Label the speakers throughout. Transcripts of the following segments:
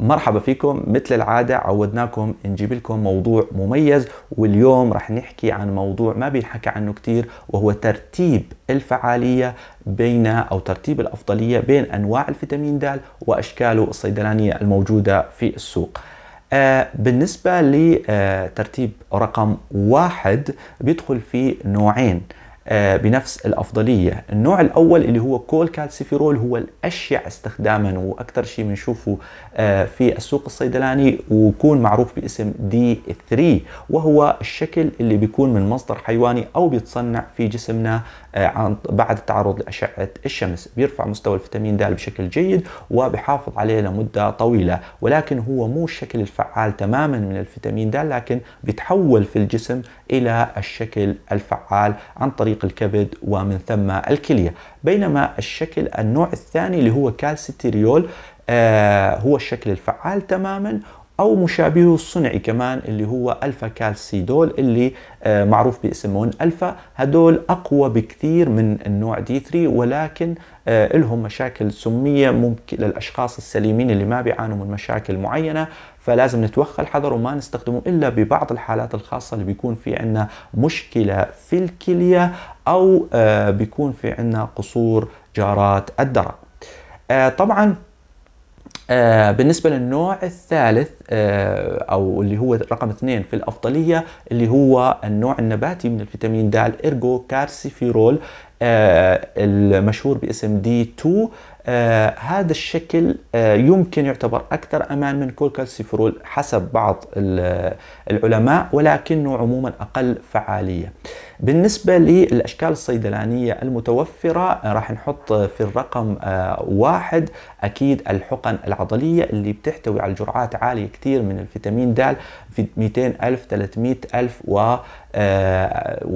Speaker 1: مرحبا فيكم مثل العادة عودناكم نجيب لكم موضوع مميز واليوم رح نحكي عن موضوع ما بينحكى عنه كتير وهو ترتيب الفعالية بين أو ترتيب الأفضلية بين أنواع الفيتامين د وأشكاله الصيدلانية الموجودة في السوق آه، بالنسبة لترتيب رقم واحد بيدخل فيه نوعين آه، بنفس الأفضلية النوع الأول اللي هو كول كالسيفيرول هو الأشيع استخداما وأكثر شيء بنشوفه آه، في السوق الصيدلاني ويكون معروف باسم دي 3 وهو الشكل اللي بيكون من مصدر حيواني أو بيتصنع في جسمنا آه، بعد التعرض لأشعة الشمس بيرفع مستوى الفيتامين د بشكل جيد وبحافظ عليه لمدة طويلة ولكن هو مو الشكل الفعال تماما من الفيتامين د لكن بيتحول في الجسم إلى الشكل الفعال عن طريق طريق الكبد ومن ثم الكلية بينما الشكل النوع الثاني اللي هو كالسيتيريول آه، هو الشكل الفعال تماما او مشابهه الصنعي كمان اللي هو الفا كالسيدول اللي آه، معروف باسمهم الفا هدول اقوى بكثير من النوع دي 3 ولكن آه، لهم مشاكل سميه ممكن للاشخاص السليمين اللي ما بيعانوا من مشاكل معينه فلازم نتوخى الحذر وما نستخدمه الا ببعض الحالات الخاصه اللي بيكون في عندنا مشكله في الكليه او آه، بيكون في عندنا قصور جارات الدرق طبعا آه بالنسبة للنوع الثالث آه أو اللي هو رقم اثنين في الأفضلية اللي هو النوع النباتي من الفيتامين د إرجو كارسيفيرول آه، المشهور باسم دي 2 آه، هذا الشكل آه، يمكن يعتبر أكثر أمان من كولكالسيفرول حسب بعض العلماء ولكنه عموما أقل فعالية بالنسبة للأشكال الصيدلانية المتوفرة راح نحط في الرقم واحد أكيد الحقن العضلية اللي بتحتوي على جرعات عالية كثير من الفيتامين د في 200 ألف 300 ألف و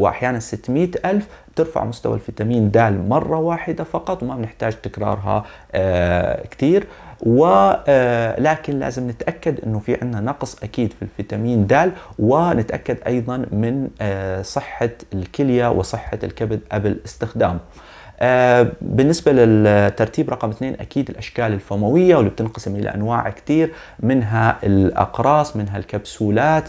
Speaker 1: وأحيانا 600 ألف بترفع مستوى الفيتامين د مرة واحدة فقط وما بنحتاج تكرارها آه، كثير ولكن آه، لازم نتاكد انه في عندنا نقص اكيد في الفيتامين د ونتاكد ايضا من آه، صحه الكليه وصحه الكبد قبل استخدامه بالنسبه للترتيب رقم اثنين اكيد الاشكال الفمويه واللي بتنقسم الى انواع كثير منها الاقراص منها الكبسولات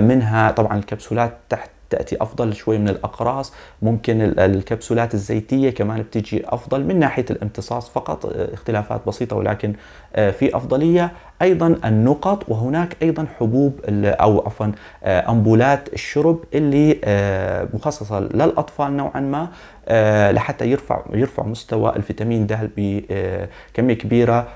Speaker 1: منها طبعا الكبسولات تحت تاتي افضل شوي من الاقراص ممكن الكبسولات الزيتيه كمان بتجي افضل من ناحيه الامتصاص فقط آه، اختلافات بسيطه ولكن آه، في افضليه ايضا النقط وهناك ايضا حبوب او عفوا آه، امبولات الشرب اللي مخصصه للاطفال نوعا ما لحتى يرفع يرفع مستوى الفيتامين د بكميه كبيره